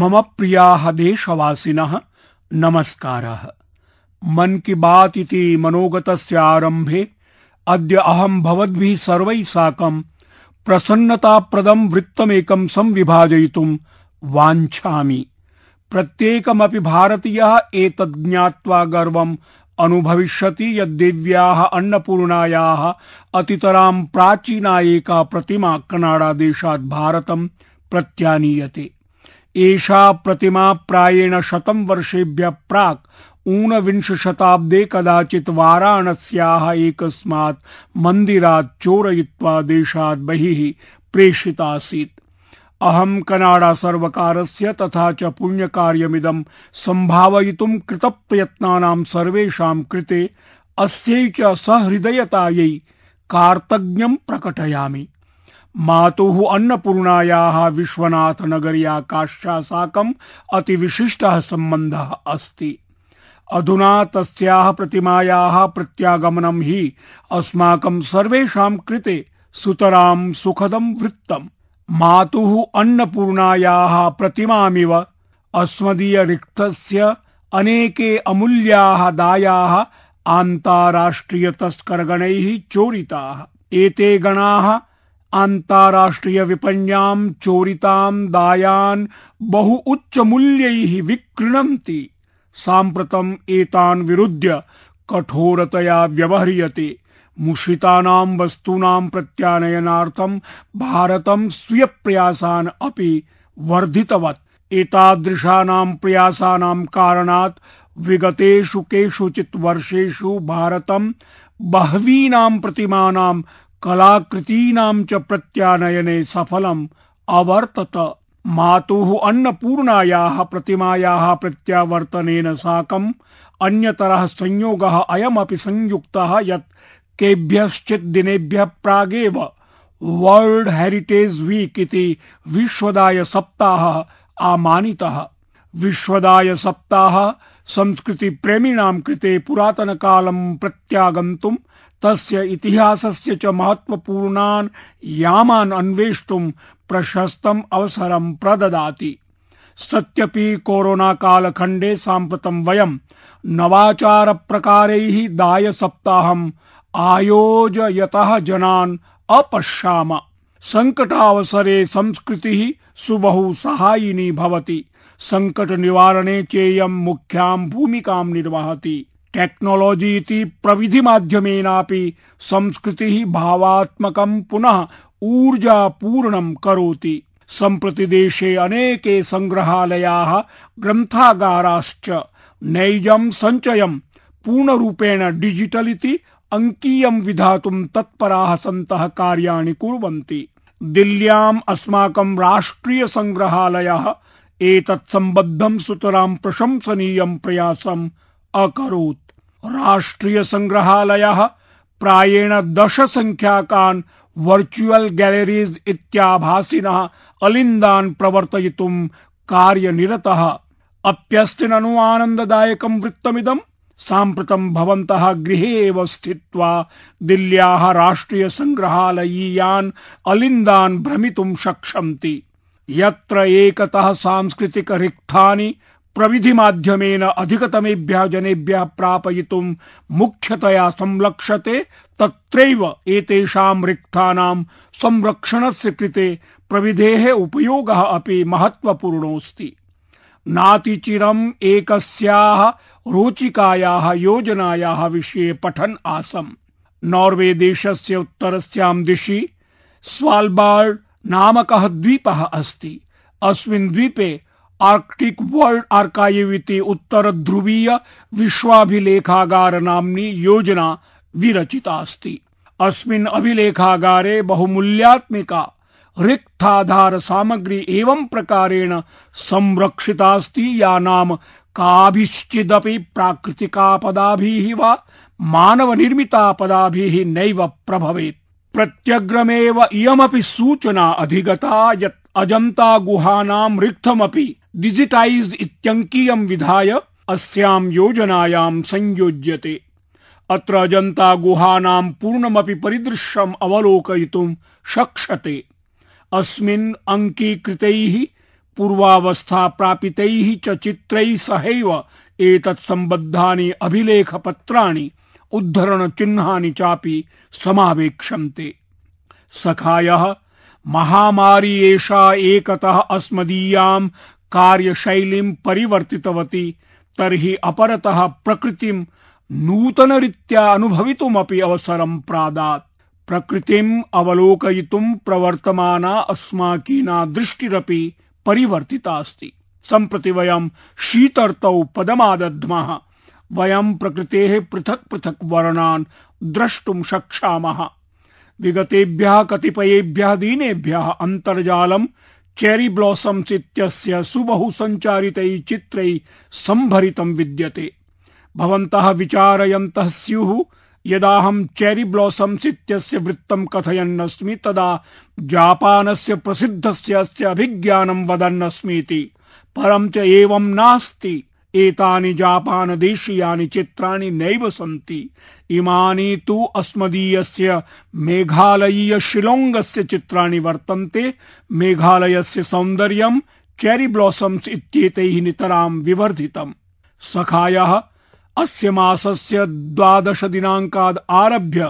मम प्रिया देशवासीन नमस्कार मन की बात इति मनोगतस्य आरम्भे अद्य अहम् भवद्भिः सर्वैः साकम् प्रसन्नताप्रदम् वृत्तमेकम् संविभाजयितुम् वाञ्छामि प्रत्येकमपि भारतीयः एतद् ज्ञात्वा गर्वम् अनुभविष्यति यद्देव्याः अन्नपूर्णायाः अतितराम् प्राचीना एका प्रतिमा कनाडादेशात् भारतम् प्रत्यानीयते एषा प्रतिमा प्रायेण शतं वर्षेभ्यः प्राक् ऊनविंशशताब्दे कदाचित् वाराणस्याः एकस्मात् मन्दिरात् चोरयित्वा देशात् बहिः प्रेषितासीत् अहं कनाडासर्वकारस्य तथा च पुण्यकार्यमिदं सम्भावयितुं कृतप्रयत्नानां सर्वेषां कृते अस्यै च सहृदयतायै कार्तज्ञं प्रकटयामि मातुः अन्नपूर्णायाः विश्वनाथनगर्या काश्चा साकम् अतिविशिष्टः सम्बन्धः अस्ति अधुना तस्याः प्रतिमायाः प्रत्यागमनं हि अस्माकं सर्वेषां कृते सुतरां सुखदं वृत्तम् मातुः अन्नपूर्णायाः प्रतिमामिव अस्मदीय रिक्तस्य अनेके अमूल्याः दायाः आन्ताराष्ट्रिय तस्करगणैः चोरिताः एते गणाः अन्ताराष्ट्रीय विपण्यां चोरितां दायान् बहु उच्च उच्चमूल्यैः विक्रीणन्ति साम्प्रतम् एतान् विरुध्य कठोरतया व्यवह्रियते मुषितानां वस्तूनां प्रत्यानयनार्थं स्वीय स्वीयप्रयासान् अपि वर्धितवत् एतादृशानां प्रयासानां कारणात् विगतेषु केषुचित् वर्षेषु भारतं बहवीनां प्रतिमानां कलाकृतीनां च प्रत्यानयने सफलम् अवर्तत मातुः अन्नपूर्णायाः प्रतिमायाः प्रत्यावर्तनेन साकम् अन्यतरः संयोगः अयमपि संयुक्तः यत् केभ्यश्चित् दिनेभ्यः प्रागेव वर्ल्ड हेरिटेज वीक इति विश्वदाय सप्ताह आमानितः विश्वदाय संस्कृति संस्कृतिप्रेमिणां कृते पुरातन कालम प्रत्यागन्तुम् तस्य इतिहासस्य च महत्वपूर्णान् यामान् अन्वेष्टुम् प्रशस्तम् अवसरम् प्रददाति सत्यपि कोरोना कालखण्डे साम्प्रतम् वयम् नवाचार प्रकारैः दाय सप्ताहम् आयोजयतः जनान् अपश्याम संकटावसरे संस्कृतिः सुबहु सहायिनी भवति संकट निवारणे चेयम् मुख्याम् भूमिकाम् निर्वहति टेक्नोलॉजी इति प्रविधिमाध्यमेनापि संस्कृतिः भावात्मकं पुनः ऊर्जा ऊर्जापूर्णं करोति संप्रति देशे अनेके सङ्ग्रहालयाः ग्रन्थागाराश्च नैजं पूर्ण रूपेण डिजिटल इति अङ्कीयं विधातुं तत्पराः सन्तः कार्याणि कुर्वन्ति दिल्ल्याम अस्माकं एतत् सम्बद्धं सुतरां प्रशंसनीयं प्रयासम् अकरोत् राष्ट्रीय संग्रहालय प्राएण दश संख्या वर्चुअल गैलरीज अलिंदा प्रवर्तय कार्य कार्यनिरतः अप्यस्ति ननु आनन्ददायकं वृत्तमिदम् साम्प्रतं भवन्तः गृहे एव स्थित्वा दिल्ल्याः राष्ट्रियसङ्ग्रहालयीयान् अलिन्दान् भ्रमितुं शक्ष्यन्ति यत्र एकतः सांस्कृतिकरिक्थानि प्रविधिमाध्यमेन अधिकतमेभ्यः जनेभ्यः प्रापयितुं मुख्यतया संलक्ष्यते तत्रैव एतेषां रिक्तानां संरक्षणस्य कृते प्रविधेः उपयोगः अपि महत्त्वपूर्णोऽस्ति नातिचिरम् एकस्याः रोचिकायाः योजनायाः विषये पठन् आसम् नॉर्वे देशस्य उत्तरस्यां दिशि स्वाल्बार्ड् नामकः द्वीपः अस्ति अस्मिन् द्वीपे आर्कटिक वर्ल्ड आर्काइव इति उत्तर ध्रुवीय विश्वाभिलेखागार नामनी योजना विरचिता अस्ति अस्मिन् अभिलेखागारे बहुमूल्यात्मिका रिक्ताधार सामग्री एवं प्रकारेण संरक्षिता अस्ति या नाम काभिश्चिदपि प्राकृतिकापदाभिः वा मानव मानवनिर्मितापदाभिः नैव प्रभवेत् प्रत्यग्रमेव इयमपि सूचना अधिगता यत् अजन्ता गुहानां रिक्थमपि डिजिटाइज इत्यंकीयं विधाय अस्यां योजनायां संयोज्यते अत्र जनता गुहानां पूर्णमपि परिदृश्यम् अवलोकयितुं शक्ष्यते अस्मिन् अङ्कीकृतैः पूर्वावस्था प्रापितैः च चित्रैः सहैव एतत् सम्बद्धानि अभिलेखपत्राणि उद्धरणचिह्नानि चापि समावेक्षन्ते सखायः महामारी एषा एकतः अस्मदीयां कार्यशैलीं परिवर्तितवती तर्हि अपरतः प्रकृतिं नूतनरीत्या अनुभवितुमपि अवसरं प्रादात् प्रकृतिम् अवलोकयितुं प्रवर्तमाना अस्माकीना दृष्टिरपि परिवर्तिता अस्ति सम्प्रति वयं शीतर्तौ पदमादध्मः वयं प्रकृतेः पृथक् पृथक् वर्णान् द्रष्टुं शक्षामः विगतेभ्यः कतिपयेभ्यः दिनेभ्यः अन्तर्जालं चेरी ब्लॉसम्स् इत्यस्य सुबहु सञ्चारितैः चित्रैः सम्भरितं विद्यते भवन्तः विचारयन्तः स्युः यदाहं चेरी ब्लॉसम्स् इत्यस्य वृत्तं कथयन्नस्मि तदा जापानस्य प्रसिद्धस्य अस्य अभिज्ञानं वदन्नस्मीति परं च एवं नास्ति एतानि जापानदेशीयानि चित्राणि नैव सन्ति इमानि तु अस्मदीयस्य मेघालयीय मेघालयीयशिलोङ्गस्य चित्राणि वर्तन्ते मेघालयस्य सौन्दर्यं चेरी ब्लॉसम्स इत्येतैः नितरां विवर्धितम् सखायः अस्य मासस्य द्वादश द्वादशदिनाङ्काद् आरभ्य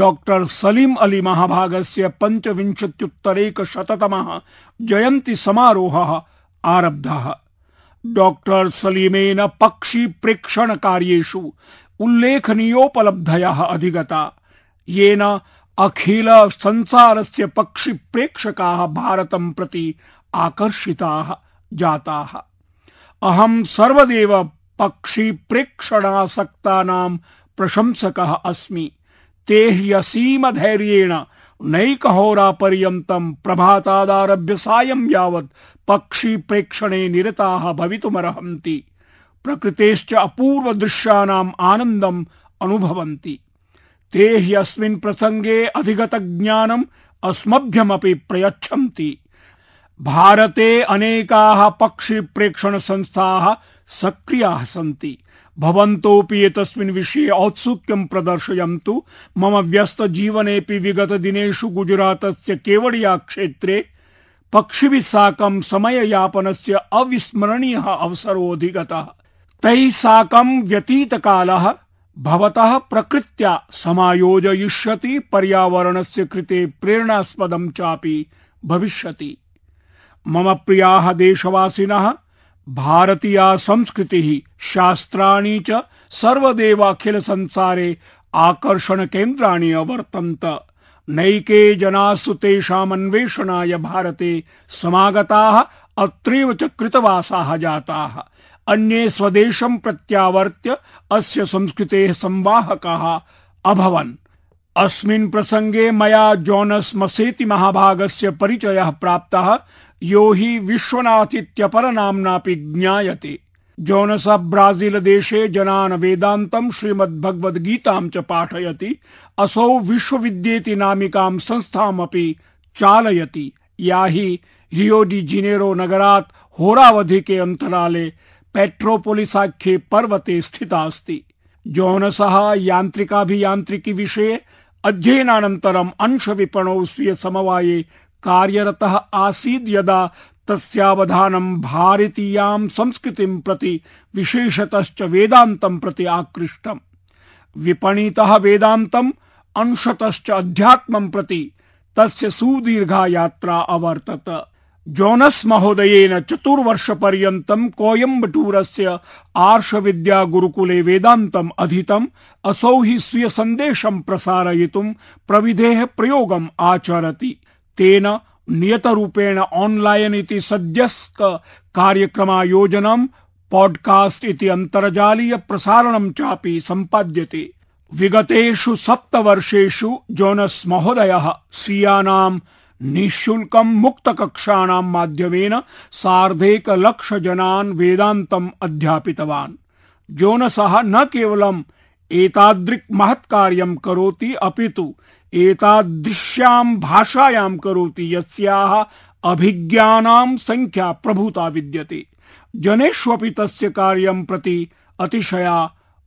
डॉक्टर सलीम अली महाभागस्य पञ्चविंशत्युत्तरैकशततमः जयन्ति समारोहः आरब्धः डॉक्टर सलीमेन पक्षी प्रेक्षण कार्येषु उल्लेखनीयोपलब्धयः अधिगता येन अखिल संसारस्य पक्षी प्रेक्षकाः भारतं प्रति आकर्षिताः जाताः अहं सर्वदेव पक्षी प्रेक्षणासक्तानां प्रशंसकः अस्मि ते ह्यसीमधैर्येण धैर्येण नैकहोरा पर्यतम प्रभातादारभ्य सायं यावत् पक्षी प्रेक्षणे निरताः भवितुमर्हन्ति प्रकृतेश्च अपूर्वदृश्यानाम् आनन्दम् अनुभवन्ति ते हि अस्मिन् प्रसङ्गे अधिगतज्ञानम् अस्मभ्यमपि प्रयच्छन्ति भारते अनेकाः पक्षिप्रेक्षणसंस्थाः सक्रियाः सन्ति भवन्तोऽपि एतस्मिन् विषये औत्सुक्यं प्रदर्शयन्तु मम व्यस्तजीवनेऽपि विगतदिनेषु गुजरातस्य केवडियाक्षेत्रे पक्षिभिः यापन समययापनस्य अविस्मरणीयः अवसरोऽधिगतः तैः साकं व्यतीतकालः भवतः प्रकृत्या समायोजयिष्यति पर्यावरणस्य कृते प्रेरणास्पदं चापि भविष्यति मम प्रिया देशवासीन भारतीय संस्कृति शास्त्राणी च संसारे आकर्षण केन्द्राणि अवर्तन्त नैके जनासु तेषामन्वेषणाय भारते समागताः अत्रैव च कृतवासाः जाताः अन्ये स्वदेशं प्रत्यावर्त्य अस्य संस्कृतेः संवाहकाः अभवन् अस्मिन् प्रसंगे मया जोनस मसेति महाभागस्य परिचयः प्राप्तः यो हि विश्वनाथित्यपर नाम्नापि ज्ञायते देशे ब्राजीलदेशे जनान् वेदान्तम् श्रीमद्भगवद्गीतां च पाठयति असौ विश्वविद्येति नामिकां संस्थामपि चालयति या हि डी जिनेरो नगरात् होरावधिके अन्तराले पेट्रोपोलिसाख्ये पर्वते स्थिता अस्ति जोनसः विषय विषये अध्ययनानन्तरम् विपण स्वीय समवाये कार्यरतः आसीत् यदा तस्यावधानं भारतीयां संस्कृतिं प्रति विशेषतश्च वेदान्तं प्रति आकृष्टम् विपणितः वेदान्तम् अंशतश्च अध्यात्मं प्रति तस्य सुदीर्घा यात्रा अवर्तत जोनस् महोदयेन चतुर्वर्षपर्यन्तं कोयम्बटूरस्य आर्षविद्यागुरुकुले वेदान्तम् अधीतम् असौ हि स्वीयसन्देशं प्रसारयितुं प्रविधेः प्रयोगम् आचरति तेन नियतरूपेण ऑनलाइन इति सद्यस्क कार्यक्रमायोजनं पॉडकास्ट इति अन्तर्जालीय प्रसारण चापि सम्पाद्यते विगतेषु सप्तवर्षेषु जोनस् महोदयः स्वीयानां मुक्त मुक्तकक्षाणां माध्यमेन सार्धैकलक्षजनान् वेदान्तम् अध्यापितवान् जोनसः न केवलम् एतादृक् महत्कार्यं करोति अपितु एतादृश्याम् भाषायाम् करोति यस्याः अभिज्ञानाम् संख्या प्रभूता विद्यते जनेष्वपि तस्य कार्यम् प्रति अतिशया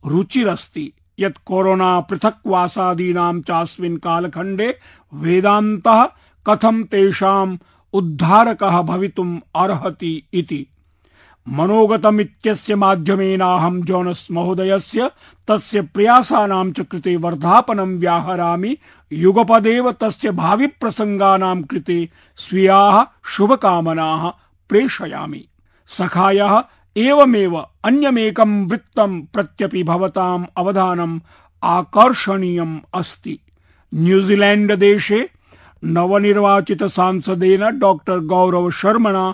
रुचिरस्ति यत् कोरोना पृथक्वासादीनां चास्मिन् कालखण्डे वेदान्तः कथं तेषाम् उद्धारकः भवितुम् अर्हति इति मनोगतमित्यस्य माध्यमेनाहं जोनस् महोदयस्य तस्य प्रयासानां च कृते वर्धापनं व्याहरामि युगपदेव तस्य भावि प्रसंगानां कृते स्वीयाः शुभकामनाः प्रेषयामि सखायः एवमेव अन्यमेकं वृत्तं प्रत्यपि भवताम् अवधानम् आकर्षणीयम् अस्ति न्यूजीलैंड देशे नवनिर्वाचित सांसदेन डॉक्टर गौरव शर्मणा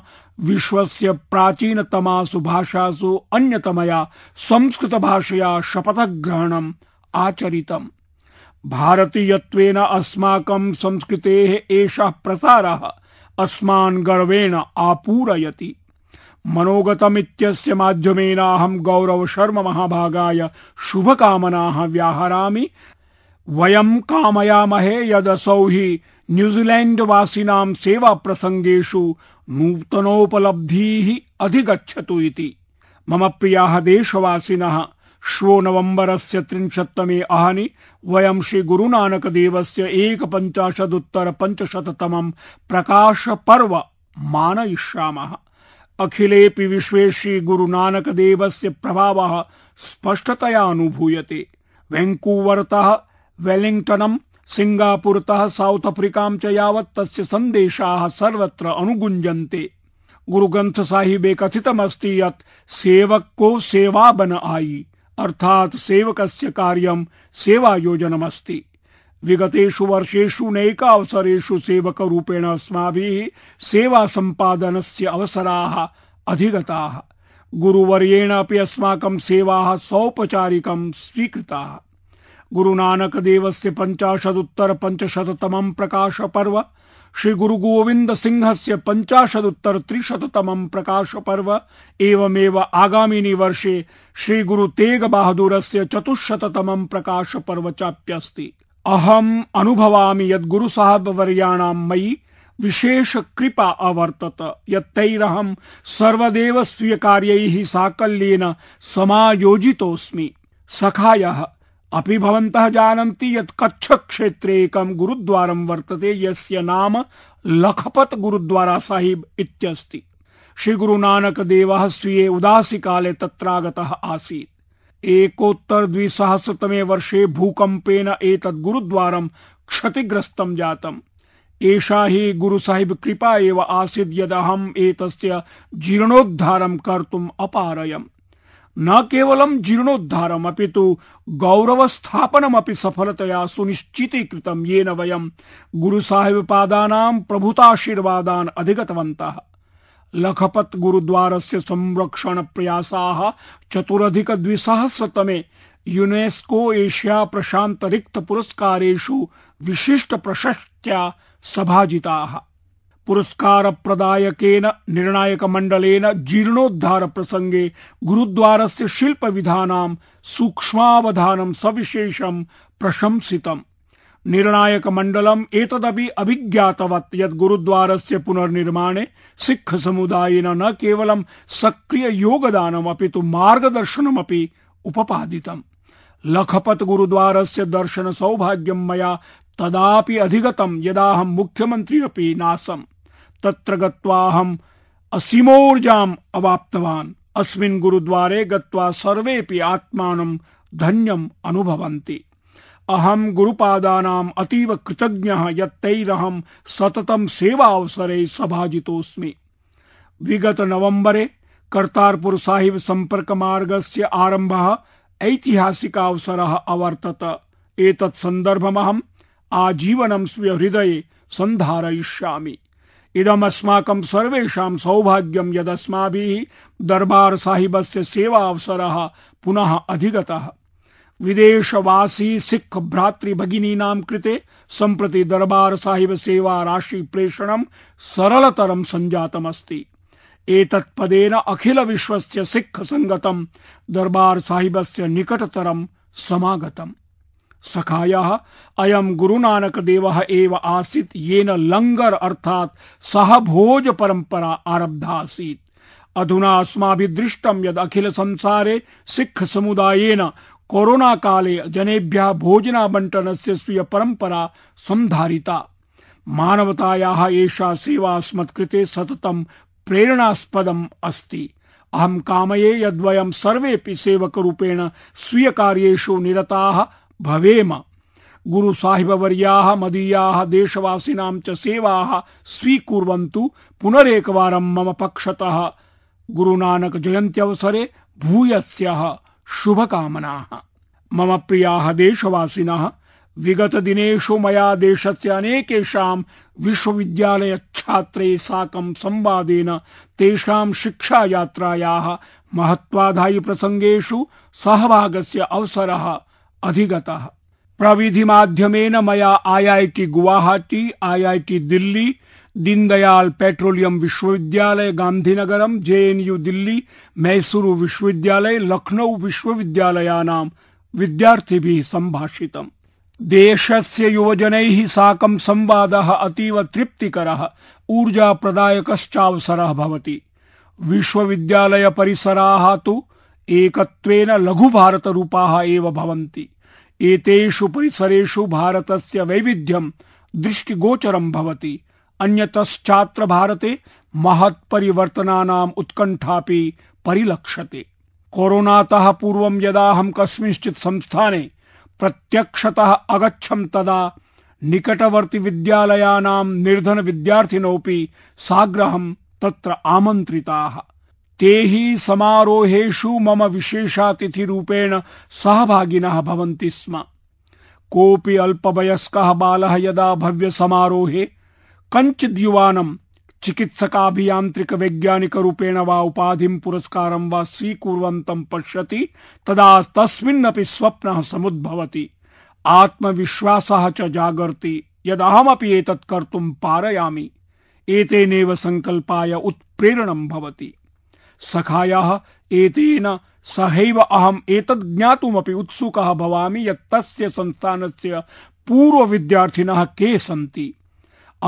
विश्वस्य प्राचीनतमासु भाषासु अन्यतमया शपथ ग्रहणम् आचरितम् भारतीयत्वेन अस्माकं संस्कृतेः एषः प्रसारः अस्मान् गर्वेण आपूरयति मनोगतमित्यस्य माध्यमेन अहं शर्म महाभागाय शुभकामनाः व्याहरामि वयं कामयामहे यदसौ हि न्यूजीलैण्डवासिनां सेवा नूतनोपलब्धीः अधिगच्छतु इति मम प्रिया देशवासीन श्वो नवम्बरस्य त्रिंशत्तमे अहनि वयं श्रीगुरुनानकदेवस्य एकपञ्चाशदुत्तरपञ्चशततमं प्रकाशपर्व मानयिष्यामः अखिलेऽपि विश्वे श्रीगुरुनानकदेवस्य प्रभावः स्पष्टतया अनुभूयते वेङ्कूवरतः वेलिङ्ग्टनं सिङ्गापुरतः साउथ अफ्रीकां च यावत् तस्य सन्देशाः सर्वत्र अनुगुञ्जन्ते गुरुग्रंथ साहिबे कथितमस्ति यत् सेवक को सेवा बन आई अर्थात् सेवकस्य कार्यं सेवायोजनमस्ति विगतेषु वर्षेषु नैक अवसरेषु सेवक रूपेण अस्माभिः सेवा सेवासम्पादनस्य अवसराः अधिगताः गुरुवर्येण अपि अस्माकं सेवाः सौपचारिकं स्वीकृताः गुरुनानकदेवस्य पञ्चाशदुत्तर पञ्चाशदुत्तरपञ्चशततमं प्रकाशपर्व श्री गुरु गोविंद सिंह से पंचाशदुत्तर त्रिशततम प्रकाश पर्व एवमेव आगामी वर्षे श्री गुरु तेग बहादुर से चतुशततम प्रकाश पर्व चाप्यस्ति अहम अनुभवामि यद गुरु साहब वर्याणाम मयि विशेष कृपा अवर्तत यत्तैरहं सर्वदेव कार्य साकल्येन समायोजितोऽस्मि सखायः अपि भवन्तः जानन्ति यत् कच्छक्षेत्रे एकं गुरुद्वारं वर्तते यस्य नाम लखपत गुरुद्वारा साहिब इत्यस्ति श्रीगुरुनानकदेवः स्वीये उदासीकाले तत्रागतः आसीत् तमे वर्षे भूकम्पेन एतद् गुरुद्वारं क्षतिग्रस्तं जातम् एषा हि साहिब कृपा एव आसीत् यदहम् एतस्य जीर्णोद्धारं कर्तुम् अपारयम् न केवलं जीर्णोद्धारमपि तु गौरवस्थापनमपि सफलतया सुनिश्चितीकृतं येन पादा गुरुसाहिबपादानां अगतवंत लखपत लखपत् से संरक्षण चतुरधिक द्विसहस्रतमे यूनेस्को एशिया प्रशांत रिक्त पुरस्कार विशिष्ट प्रशस्त्या सभाजिता पुरस्कार प्रदायक निर्णायक पुरस्कारप्रदायकेन निर्णायकमण्डलेन जीर्णोद्धारप्रसङ्गे गुरुद्वारस्य शिल्पविधानां सूक्ष्मावधानं सविशेषं प्रशंसितम् निर्णायकमण्डलम् एतदपि अभिज्ञातवत् यत् गुरुद्वारस्य पुनर्निर्माणे सिख सिक्खसमुदायेन न केवलं सक्रिययोगदानमपि तु मार्गदर्शनमपि उपपादितम् लखपत गुरुद्वारस्य दर्शन सौभाग्यं मया तदापि अधिगतं यदाहं मुख्यमन्त्री अपि नासम् तत्र गत्वाहम् असीमोर्जाम् अवाप्तवान् अस्मिन् गुरुद्वारे गत्वा सर्वेऽपि आत्मानं धन्यम् अनुभवन्ति अहं गुरुपादानाम् अतीव कृतज्ञः यत्तैरहं सततं सेवावसरे सभाजितोऽस्मि विगत नवम्बरे कर्तारपुर साहिब संपर्क मार्गस्य आरम्भः ऐतिहासिकावसरः अवर्तत एतत् सन्दर्भमहम् आजीवनं स्वहृदये सन्धारयिष्यामि इदमस्माकं सौभाग्यम यदस्मा दरबार साहिब सेवा अवसरः पुनः अधिगतः विदेशवासी सिख भ्रातृभगिनीनां कृते संप्रति दरबार साहिब सेवा राशि प्रेषणं सरलतरं सञ्जातमस्ति पदेन अखिल विश्वस्य सिख संगतम दरबार साहिबस्य निकटतरम समागतम सखाया अयम गुरुनानकदेव एव आसीत् येन लंगर अर्थात भोज परंपरा आरब्धा आसीत् अधुना अस्माभिः दृष्टम यद् अखिल संसारे सिख समुदायेन कोरोना काले जनेभ्यः भोजनाबण्टनस्य स्वीय परंपरा सन्धारिता मानवतायाः एषा सेवा अस्मत्कृते सततं प्रेरणास्पदम् अस्ति अहं कामये यद्वयं सर्वेऽपि सेवकरूपेण स्वीयकार्येषु निरताः भवेम साहिब वर्या मदीया च सेवाः स्वीकुर्वन्तु पुनरेकवारं मम पक्षतः गुरुनानक जयन्त्यवसरे शुभ कामना मम प्रियाः देशवासिनः विगतदिनेषु मया देशस्य अनेकेषां विश्वविद्यालयच्छात्रैः साकं संवादेन तेषां शिक्षायात्रायाः महत्त्वाधायिप्रसङ्गेषु सहभागस्य अवसरः अधिगतः आई मया IIT Guwahati IIT Delhi Deendayal petroleum विश्वविद्यालय गांधीनगरम जेएनयू दिल्ली मैसूरु विश्वविद्यालय लखनऊ विश्वविद्यालयानां विद्यार्थिभिः देश देशस्य युवजनैः साकं संवादः अतीव तृप्तिकरः ऊर्जाप्रदायकश्चावसरः भवति परिसरा तु एकत्वेन लघुभारतरूपाः एव भवन्ति एतेषु परिसरेषु भारतस्य वैविध्यं दृष्टिगोचरं भवति अन्यतश्चात्र भारते महत् महत्परिवर्तनानाम् उत्कण्ठापि परिलक्षते कोरोनातः पूर्वं यदा यदाहं कस्मिंश्चित् संस्थाने प्रत्यक्षतः अगच्छं तदा निकटवर्ति विद्यालयानां निर्धन विद्यार्थिनोऽपि साग्रहं तत्र आमन्त्रिताः ते ही समारोहेषु मम विशेषातिथिरूपेण सहभागिनः भवन्ति स्म कोऽपि अल्पवयस्कः बालः यदा भव्यसमारोहे कञ्चिद् युवानम् चिकित्सकाभियान्त्रिकवैज्ञानिकरूपेण वा उपाधिं पुरस्कारं वा स्वीकुर्वन्तं पश्यति तदा तस्मिन्नपि स्वप्नः समुद्भवति आत्मविश्वासः च जागर्ति यदहमपि एतत् कर्तुं पारयामि एतेनेव सङ्कल्पाय उत्प्रेरणं भवति सखायाः एतेन सहैव अहम् ज्ञात ज्ञातुमपि उत्सुकः भवामि यत् तस्य संस्थानस्य पूर्वविद्यार्थिनः के सन्ति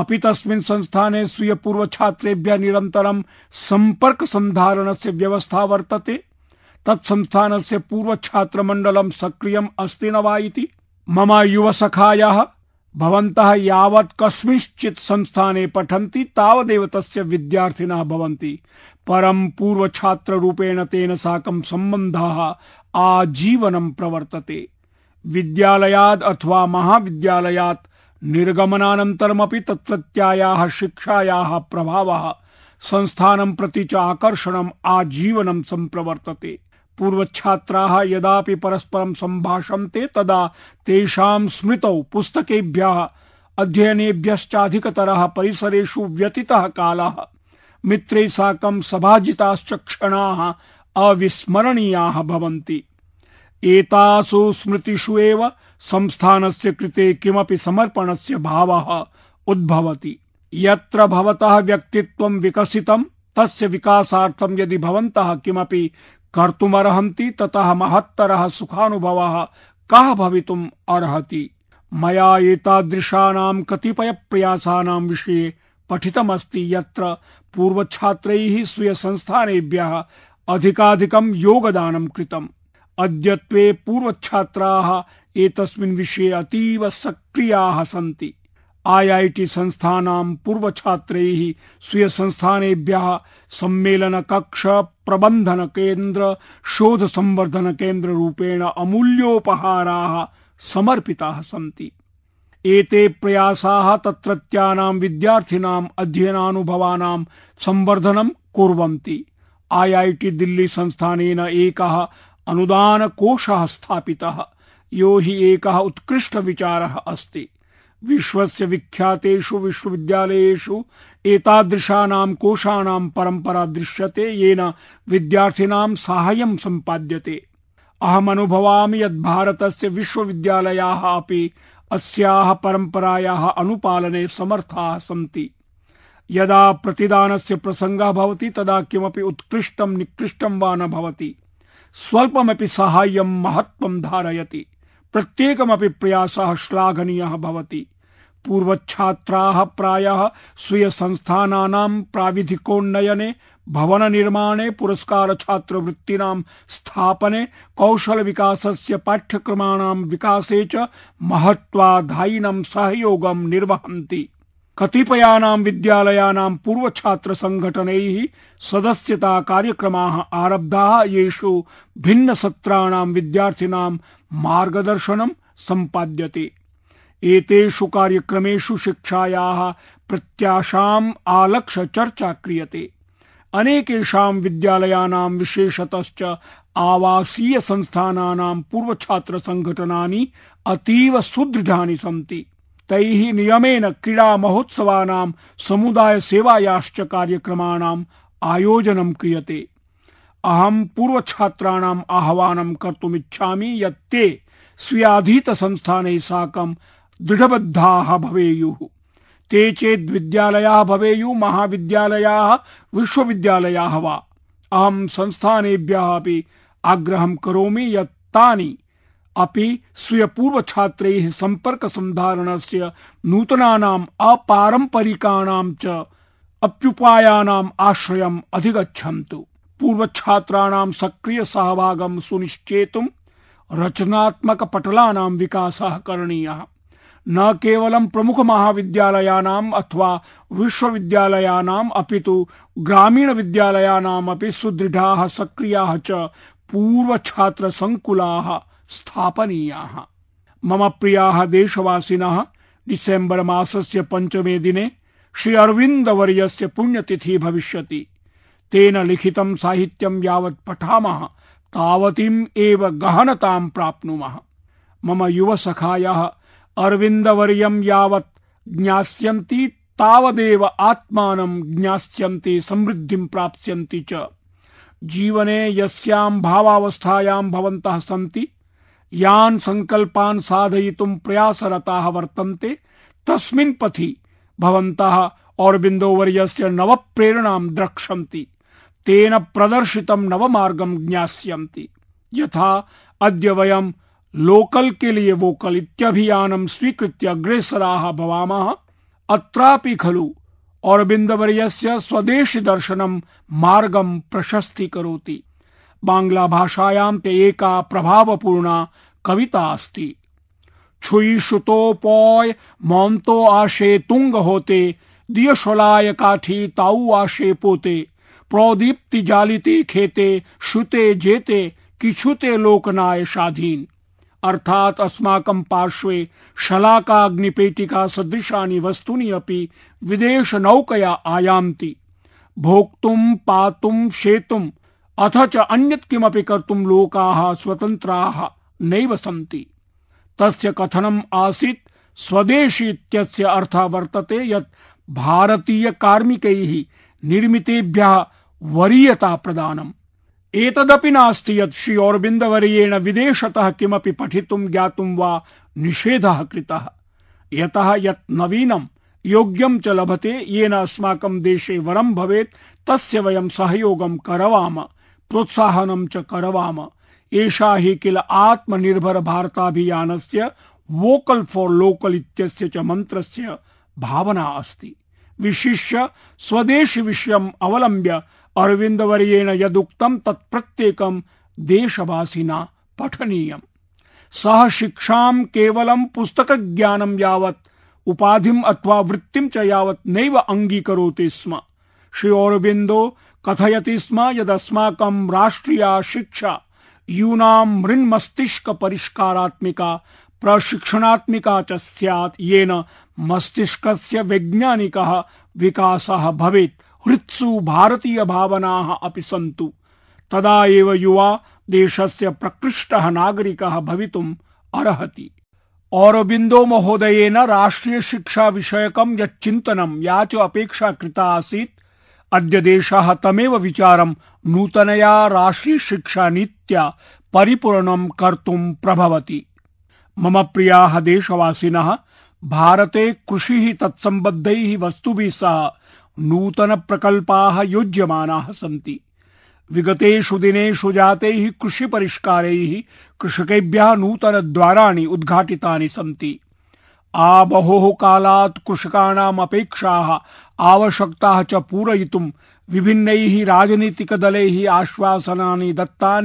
अपि तस्मिन् संस्थाने स्वीयपूर्वछात्रेभ्यः निरन्तरं सम्पर्कसन्धारणस्य व्यवस्था वर्तते तत्संस्थानस्य पूर्वछात्रमण्डलं सक्रियम् अस्ति न वा इति मम युवसखायाः भवन्तः यावत् कस्मिंश्चित् संस्थाने पठन्ति तावदेव तस्य विद्यार्थिनः भवन्ति परम पूर्व छात्र रूपेण तेन साकं सम्बन्धाः आजीवनं प्रवर्तते विद्यालयाद अथवा महाविद्यालयात् निर्गमनानन्तरमपि तत्रत्यायाः शिक्षायाः प्रभावः संस्थानं प्रति च आकर्षणम् आजीवनं पूर्व पूर्वच्छात्राः यदापि परस्परं सम्भाषन्ते तदा तेषां स्मृतौ पुस्तकेभ्यः अध्ययनेभ्यश्चाधिकतरः परिसरेषु व्यतीतः कालः मित्रे साकं सभाजिताश्चक्षणाः अविस्मरणीयाः भवन्ति एतासु स्मृतिषु एव संस्थानस्य कृते किमपि समर्पणस्य भावः उद्भवति यत्र भवतः व्यक्तित्वं विकसितं तस्य विकासार्थं यदि भवन्तः किमपि कर्तुमर्हन्ति ततः महत्तरः सुखानुभवः कः भवितुम् अर्हति मया एतादृशानां कतिपयप्रयासानां विषये पठितमस्ति यत्र पूर्वछात्रैः स्वीयसंस्थानेभ्यः अधिकाधिकं योगदानं कृतम् अद्य पूर्व छात्र विषय अतीव सक्रिया सी आई आई टी संस्था पूर्व छात्र सक्रियाः सम्मेलन कक्ष प्रबंधन केन्द्र शोध संवर्धन केन्द्र रूपेण अमूल्योपहारा समर्ता सी एते प्रयासाः तत्रत्यानां विद्यार्थिनाम् अध्ययनानुभवानां संवर्धनं कुर्वन्ति आईआईटी दिल्ली संस्थानेन एकः अनुदानकोषः स्थापितः यो हि एकः उत्कृष्टविचारः अस्ति विश्वस्य विख्यातेषु विश्वविद्यालयेषु एतादृशानां कोषाणां परम्परा दृश्यते येन विद्यार्थिनां साहाय्यं सम्पाद्यते अनुभवामि यत् भारतस्य विश्वविद्यालयाः अपि अस्याः परम्परायाः अनुपालने समर्थाः सन्ति यदा प्रतिदानस्य प्रसङ्गः भवति तदा किमपि उत्कृष्टं निकृष्टं वा न भवति स्वल्पमपि साहाय्यं महत्त्वं धारयति प्रत्येकमपि प्रयासः श्लाघनीयः भवति पूर्वच्छात्राः प्रायः स्वीयसंस्थानानां प्राविधिकोन्नयने निर्माणे पुरस्कार पुरस्कारछात्रवृत्तीनां स्थापने कौशलविकासस्य पाठ्यक्रमाणां विकासे च महत्वाधायिनं सहयोगं निर्वहन्ति कतिपयानां विद्यालयानां पूर्वछात्रसङ्घटनैः सदस्यताकार्यक्रमाः आरब्धाः येषु भिन्नसत्राणां विद्यार्थिनां मार्गदर्शनं सम्पाद्यते एतेषु कार्यक्रमेषु शिक्षायाः प्रत्याशाम् आलक्ष्य चर्चा क्रियते अनेकेषां विद्यालयानां विशेषतश्च आवासीय संस्थानानां छात्र संघटनानि अतीव सुदृढानि सन्ति तैः नियमेन क्रीडा महोत्सवानां समुदाय सेवायाश्च कार्यक्रमाणाम् आयोजनं क्रियते अहं पूर्वछात्राणाम् आह्वानं कर्तुमिच्छामि यत् ते संस्थान साकं दृढबद्धाः भवेयुः ते चेद्विद्यालयाः भवेयु महाविद्यालयाः विश्वविद्यालयाः वा अहं संस्थानेभ्यः अपि आग्रहं करोमि यत् तानि अपि स्वीयपूर्वछात्रैः सम्पर्कसन्धारणस्य नूतनानाम् अपारम्परिकाणां च अप्युपायानाम् आश्रयम् अधिगच्छन्तु पूर्वछात्राणां सक्रियसहभागं सुनिश्चेतुं रचनात्मकपटलानां विकासः करणीयः न केवलं प्रमुखमहाविद्यालयानाम् अथवा विश्वविद्यालयानाम् अपि तु ग्रामीणविद्यालयानामपि सुदृढाः सक्रियाः च पूर्वछात्रसङ्कुलाः स्थापनीयाः मम प्रियाः देशवासिनः डिसेम्बर् मासस्य पञ्चमे दिने श्री अरविन्दवर्यस्य पुण्यतिथिः भविष्यति तेन लिखितं साहित्यं यावत् पठामः तावतीम् एव गहनतां प्राप्नुमः मम युवसखायः अरविन्दवर्यं यावत् ज्ञास्यन्ति तावदेव आत्मानं ज्ञास्यन्ति समृद्धिं प्राप्स्यन्ति च जीवने यस्यां भावावस्थायां भवन्तः सन्ति यान् सङ्कल्पान् साधयितुं प्रयासरताः वर्तन्ते तस्मिन् पथि भवन्तः औरबिन्दोवर्यस्य नवप्रेरणां द्रक्ष्यन्ति तेन प्रदर्शितं नवमार्गं ज्ञास्यन्ति यथा अद्य वयं लोकल के लिए वोकल इत्यभियानम स्वीकृत्य अग्रेसरा भवाम अत्रापि खलु औरबिन्दवर्यस्य स्वदेश दर्शनं मार्गं बांग्ला बाङ्ग्लाभाषायां ते एका प्रभावपूर्णा कविता अस्ति पॉय मौंतो आशे तुंग होते दियशोलाय काठी ताऊ आशे पोते प्रोदीप्ति जालिते खेते श्रुते जेते किछुते लोकनाय शाधीन अर्थात अस्माकं पार्श्वे शलाकाग्निपेटिका सदृशानि वस्तूनि अपि विदेशनौकया आयान्ति भोक्तुं पातुं शेतुम् अथ च अन्यत् किमपि कर्तुं लोकाः स्वतन्त्राः नैव सन्ति तस्य कथनम् आसीत् स्वदेशी इत्यस्य अर्थः वर्तते यत् भारतीयकार्मिकैः निर्मितेभ्यः वरीयता प्रदानम् एतदपि नास्ति यत् श्री वर्येण विदेशतः किमपि पठितुं ज्ञातुं वा निषेधः कृतः यतः यत् नवीनं योग्यं च लभते येन अस्माकं देशे वरं भवेत् तस्य वयं सहयोगं करवाम प्रोत्साहनं च करवाम एषा हि किल भारताभियानस्य वोकल फॉर लोकल इत्यस्य च मन्त्रस्य भावना अस्ति विशिष्य स्वदेश विषयम् अवलम्ब्य अरविन्दवर्येण यदुक्तं तत्प्रत्येकं देशवासिना सह शिक्षा शिक्षां पुस्तक ज्ञानम यावत उपाधि अथवा वृत्ति च नैव स्म श्री अरबिंदो कथयति स्म यदस्माक राष्ट्रीय शिक्षा यूना मृन्मस्तिष्क परिष्कारात्मिका प्रशिक्षणात्मिका च स्यात् येन मस्तिष्कस्य वैज्ञानिकः विकासः भवेत् हृत्सु भारतीय भावना अपि सन्तु तदा एव युवा देशस्य प्रकृष्टः नागरिकः भवितुम् अर्हति औरबिन्दो महोदयेन राष्ट्रीय शिक्षा विषयकं यत् या च अपेक्षा कृता आसीत् अद्य देशः तमेव विचारं नूतनया राष्ट्रीय शिक्षा नीत्या परिपूर्णं कर्तुं प्रभवति मम प्रियाः देशवासिनः भारते कृषिः तत्सम्बद्धैः वस्तुभिः सह नूतन प्रकल्पा योज्यम सी विगतेषु दिनेषु कृषि पिष्कार कृषकेभ्यः द्वारा उद्घाटिता सन्ति आबहो कालात् कृषकाणाम् अपेक्षाः आवश्यकता च आश्वासना दत्ता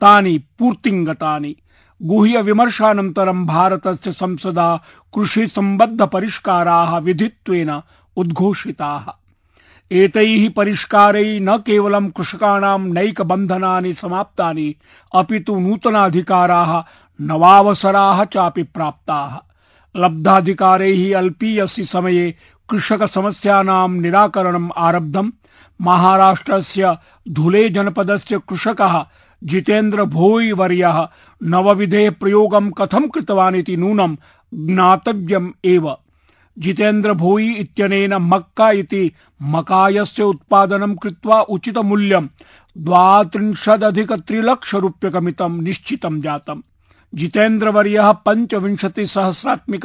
राजनीतिकदलैः गुह्य विमर्शान भारत से संसद कृषि संसदा पिष्कारा विधित्वेन उद्घोषिता एतैः परिष्कारैः न केवलं कृषकाणां नैकबन्धनानि समाप्तानि अपि तु नूतनाधिकाराः नवावसराः चापि प्राप्ताः लब्धाधिकारैः अल्पीयसि समये कृषकसमस्यानां निराकरणम् आरब्धम् महाराष्ट्रस्य धुले जनपदस्य कृषकः जितेन्द्र भोई वर्यः नवविधेः प्रयोगं कथं कृतवानिति नूनं ज्ञातव्यम् एव जितेन्द्र भोई इत्यनेन मक्का इति मकायस्य उत्पादनं कृत्वा उचित उचितमूल्यं द्वात्रिंशदधिकत्रिलक्षरूप्यकमितं निश्चितं जातम् जितेन्द्रवर्यः अग्रिम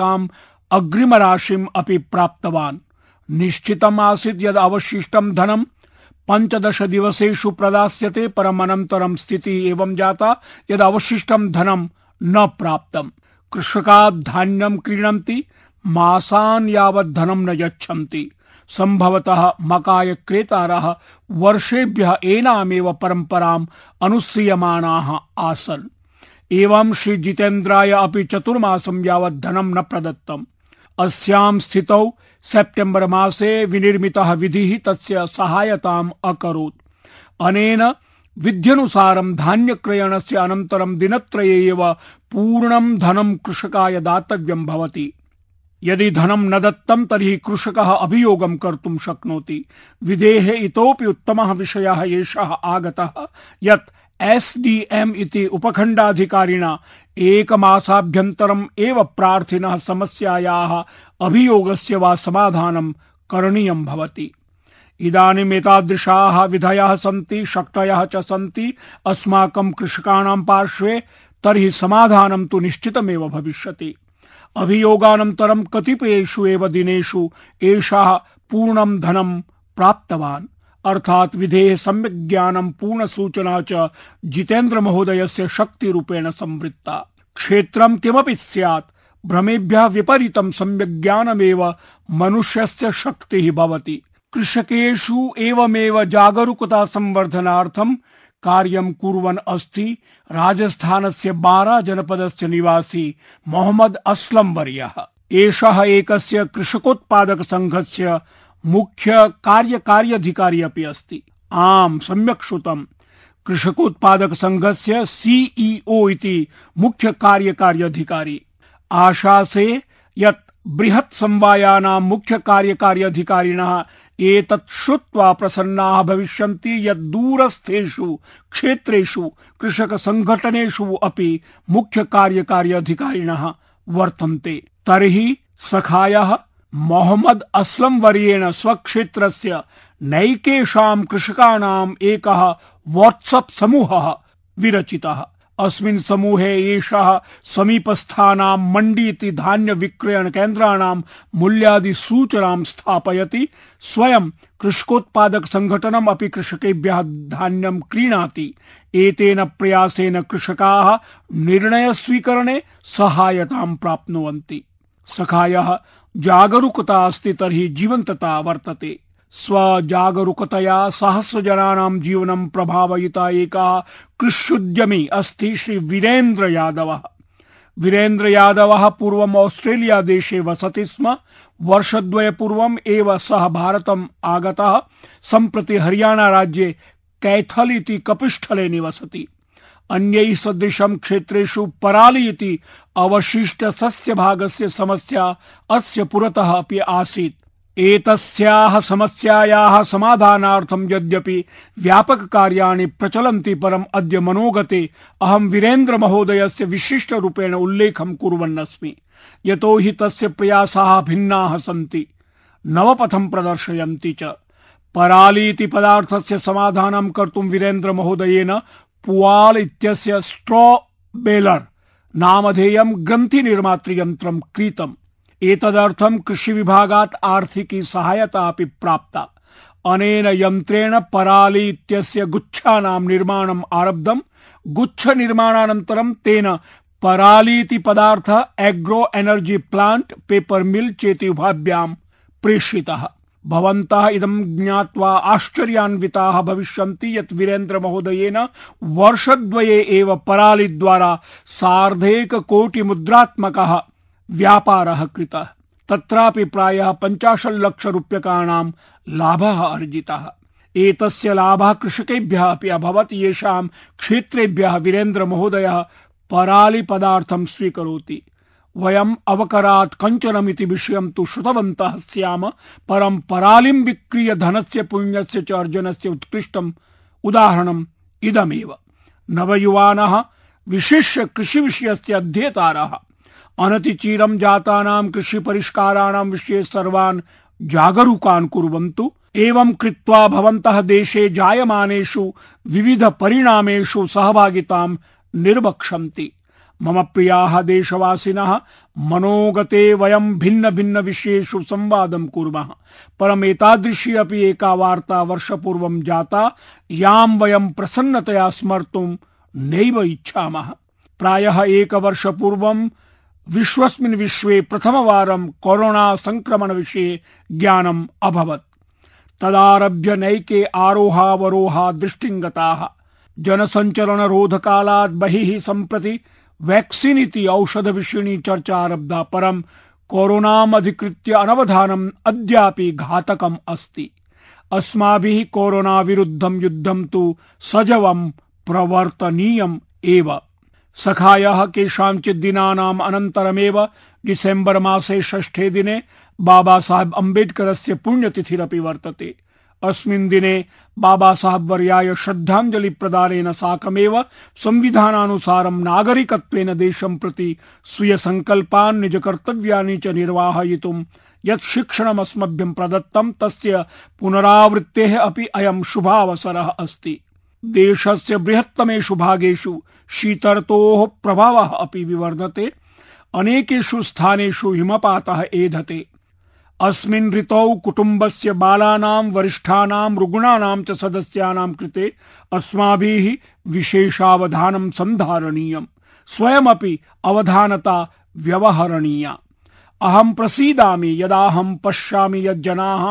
अग्रिमराशिम् अपि प्राप्तवान् निश्चितम् आसीत् यद् अवशिष्टं धनं पञ्चदश दिवसेषु प्रदास्यते परमनन्तरं स्थितिः एवं जाता यद् अवशिष्टं धनं न प्राप्तम् कृषकात् धान्यं क्रीणन्ति मासान यावत धनम न यछंती संभवतः मकाय क्रेतारः वर्षेभ्य एनामेव परंपरा अनुस्रियमाणाः आसन एवं श्रीजितेन्द्राय अपि चतुर्मासं यावत् धनं न प्रदत्तम् अस्यां स्थितौ सेप्टेम्बर मासे विनिर्मितः विधिः तस्य सहायताम् अकरोत् अनेन विध्यनुसारं धान्यक्रयणस्य अनन्तरं दिनत्रये एव पूर्णं धनं कृषकाय दातव्यं भवति यदि धनम न दत्तम तरी कृषक अभियोगम तुम शक्नोति विधेह इतोपि उत्तमः विषयः एषः आगतः यत् एसडीएम इति उपखण्डाधिकारिणा एकमासाभ्यन्तरम् एव प्रार्थिनः समस्यायाः अभियोगस्य वा समाधानं करणीयं भवति इदानीमेतादृशाः विधयः सन्ति शक्तयः च सन्ति अस्माकं कृषकाणां पार्श्वे तर्हि समाधानं तु निश्चितमेव भविष्यति अभियोगानन्तरं कतिपयेषु एव दिनेषु एषः पूर्णं धनं प्राप्तवान् अर्थात् विधेः सम्यक् ज्ञानं पूर्णसूचना च जितेन्द्रमहोदयस्य शक्तिरूपेण संवृत्ता क्षेत्रं किमपि स्यात् भ्रमेभ्यः विपरीतं सम्यक् ज्ञानमेव मनुष्यस्य शक्तिः भवति कृषकेषु एवमेव जागरूकता संवर्धनार्थं कार्यं कुर्वन् अस्ति राजस्थानस्य बारा जनपदस्य निवासी मोहम्मद असलम वर्यः एषः एकस्य कृषकोत्पादक संघस्य मुख्य कार्यकार्यधिकारी अपि अस्ति आम सम्यक् श्रुतम् कृषकोत्पादक संघस्य सीईओ इति मुख्य कार्यकार्यधिकारी आशासे यत् बृहत् समवायानां मुख्य कार्यकार्यधिकारिणः एतत् श्रुत्वा प्रसन्नाः भविष्यन्ति यत् दूरस्थेषु क्षेत्रेषु कृषक संघटनेषु अपि मुख्य कार्यकारी अधिकारिणः वर्तन्ते तर्हि सखायः मोहम्मद असलम वर्येण स्वक्षेत्रस्य नैकेषां कृषकाणाम् एकः व्हाट्सप् समूहः विरचितः अस्मिन् समूहे एषः समीपस्थानां मण्डी धान्य विक्रयण केन्द्राणां मूल्यादि सूचनां स्थापयति स्वयं कृषकोत्पादक संघटनम् अपि कृषकेभ्यः धान्यं क्रीणाति एतेन प्रयासेन कृषकाः स्वीकरण सहायतां प्राप्नुवन्ति सखायः जागरूकता अस्ति तर्हि जीवंतता वर्तते स्वजागरूकतया सहस्रजनानां जीवनं प्रभावयिता एकः कृष्युद्यमी अस्ति यादव पूर्व ऑस्ट्रेलिया देशे वसति स्म वर्षद्वयपूर्वम् एव सः भारतम् आगतः सम्प्रति राज्ये कैथल इति कपिष्ठले निवसति अन्यैः सदृशं क्षेत्रेषु पराली इति अवशिष्ट से समस्या अस्य पुरतः अपि आसीत् एतस्याः समस्यायाः समाधानार्थं यद्यपि व्यापककार्याणि प्रचलन्ति परम् अद्य मनोगते अहं वीरेन्द्र महोदय उल्लेखं कुर्वन्नस्मि यतो हि तस्य प्रयासाः भिन्नाः सन्ति नवपथं प्रदर्शयन्ति च परालीति पदार्थस्य समाधानं कर्तुं वीरेन्द्रमहोदयेन पुवाल् इत्यस्य स्ट्रॉ बेलर नामधेयं ग्रन्थिनिर्मातृयन्त्रं क्रीतम् एतदर्थं कृषिविभागात् आर्थिकी सहायता अपि प्राप्ता अनेन यन्त्रेण पराली इत्यस्य गुच्छानां निर्माणम् आरब्धम् गुच्छनिर्माणानन्तरं तेन पराली इति पदार्थ agro energy plant paper mill चेति उभाभ्यां प्रेषितः भवन्तः इदं ज्ञात्वा आश्चर्यान्विताः भविष्यन्ति यत् वीरेन्द्रमहोदयेन वर्षद्वये एव साधेकोटि मुद्रात्मक व्यापारः कृतः तत्रापि प्रायः लाभ लाभः अर्जितः एतस्य लाभः कृषकेभ्यः अपि अभवत् येषां क्षेत्रेभ्यः वीरेन्द्रमहोदयः परालिपदार्थं स्वीकरोति वयम् अवकरात् कञ्चनमिति विषयं तु श्रुतवन्तः स्याम परं परालिं विक्रीय धनस्य पुण्यस्य च अर्जनस्य उत्कृष्टम् उदाहरणम् इदमेव नवयुवानः विशिष्य कृषिविषयस्य अध्येतारः अनतिचीरम जातानाम कृषि परिष्काराणाम विषये सर्वान् जागरूकान् कुर्वन्तु एवं कृत्वा भवन्तः देशे जायमानेषु विविध परिणामेषु सहभागितां निर्वक्षन्ति मम प्रियाः देशवासिनः मनोगते वयं भिन्न भिन्न विषयेषु संवादं कुर्मः परमेतादृशी अपि एका वार्ता वर्षपूर्वं जाता यां वयं प्रसन्नतया स्मर्तुं नैव इच्छामः प्रायः एकवर्षपूर्वं विश्वस्मिन् विश्वे प्रथमवारं कोरोना संक्रमण विषये ज्ञानम् अभवत् तदारभ्य नैके आरोहावरोहा दृष्टिङ्गताः जनसञ्चरणरोधकालात् बहिः सम्प्रति वैक्सीन् इति औषधविषयिणी चर्चारब्धा परं कोरोनामधिकृत्य अनवधानम् अद्यापि घातकम् अस्ति अस्माभिः विरुद्धम युद्धम तु सजवं प्रवर्तनीयम् एव सखायः केषाञ्चित् दिनानाम् अनन्तरमेव डिसेम्बर् मासे षष्ठे दिने बाबासाहेब अम्बेडकरस्य पुण्यतिथिरपि वर्तते अस्मिन् दिने बाबासाहेबवर्याय श्रद्धाञ्जलिप्रदानेन साकमेव संविधानानुसारं नागरिकत्वेन देशं प्रति स्वीयसङ्कल्पान् निजकर्तव्यानि च निर्वाहयितुं यत् शिक्षणमस्मभ्यं प्रदत्तं तस्य पुनरावृत्तेः अपि अयं शुभावसरः अस्ति देशस्य बृहत्तमेषु भागेषु शीतर्तो प्रभाव अपि विवर्धते अनेकेषु स्थानेषु हिमपातः एधते अस्मिन् ऋतौ कुटुम्बस्य बालानां वरिष्ठानां रुग्णानां च सदस्यानां कृते अस्माभिः विशेषावधानं सन्धारणीयम् स्वयमपि अवधानता व्यवहरणीया अहं प्रसीदामि यदाहं पश्यामि यज्जनाः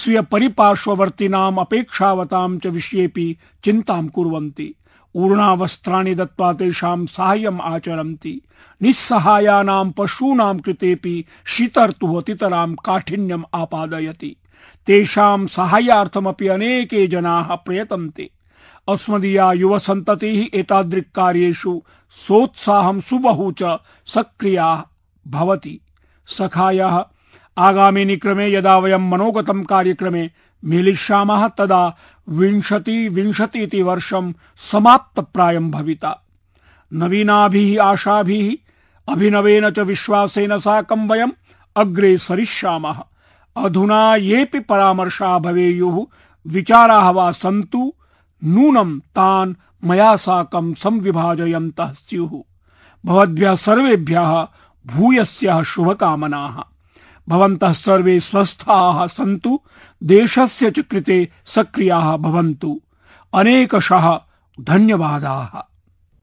स्वीयपरिपार्श्ववर्तिनाम् अपेक्षावतां च विषयेऽपि चिन्तां कुर्वन्ति ऊर्णावस्त्राणि दत्त्वा तेषां साहाय्यम् आचरन्ति निःसहायानां पशूनां कृतेऽपि शीतर्तुवतितरां काठिन्यम् आपादयति तेषां साहाय्यार्थमपि अनेके जनाः प्रयतन्ते अस्मदीया युवसन्ततिः एतादृक्कार्येषु सोत्साहं सुबहु च सक्रिया भवति सखायः आगामिनि क्रमे यदा वयं मनोगतं कार्यक्रमे मेलिष्यामः तदा विंशति विंशति इति वर्षम समाप्त प्रायम भविता नवीनाभिः आशाभिः अभिनवेन च विश्वासेन साकं वयम् अग्रे सरिष्यामः अधुना येऽपि परामर्शाः भवेयुः विचाराः वा सन्तु नूनं तान् मया साकं संविभाजयन्तः स्युः भवद्भ्यः सर्वेभ्यः भूयस्याः शुभकामनाः भवन्तः सर्वे स्वस्थाः सन्तु देशस्य च कृते सक्रियाः भवन्तु अनेकशः धन्यवादाः